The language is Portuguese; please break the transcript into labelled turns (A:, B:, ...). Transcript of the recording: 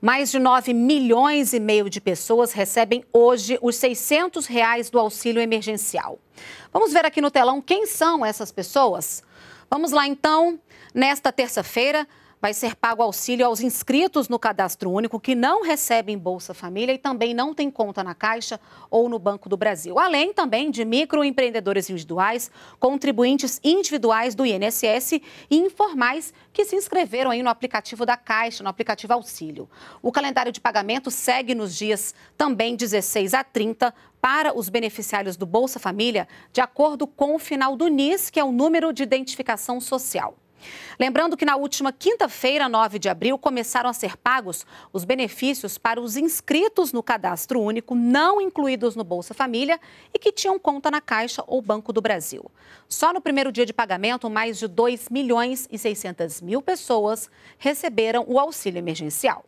A: Mais de 9 milhões e meio de pessoas recebem hoje os 600 reais do auxílio emergencial. Vamos ver aqui no telão quem são essas pessoas? Vamos lá então, nesta terça-feira, vai ser pago auxílio aos inscritos no cadastro único que não recebem Bolsa Família e também não têm conta na Caixa ou no Banco do Brasil, além também de microempreendedores individuais, contribuintes individuais do INSS e informais que se inscreveram aí no aplicativo da Caixa, no aplicativo Auxílio. O calendário de pagamento segue nos dias também 16 a 30 para os beneficiários do Bolsa Família, de acordo com o final do NIS, que é o número de identificação social. Lembrando que na última quinta-feira, 9 de abril, começaram a ser pagos os benefícios para os inscritos no cadastro único, não incluídos no Bolsa Família e que tinham conta na Caixa ou Banco do Brasil. Só no primeiro dia de pagamento, mais de 2 milhões e 600 mil pessoas receberam o auxílio emergencial.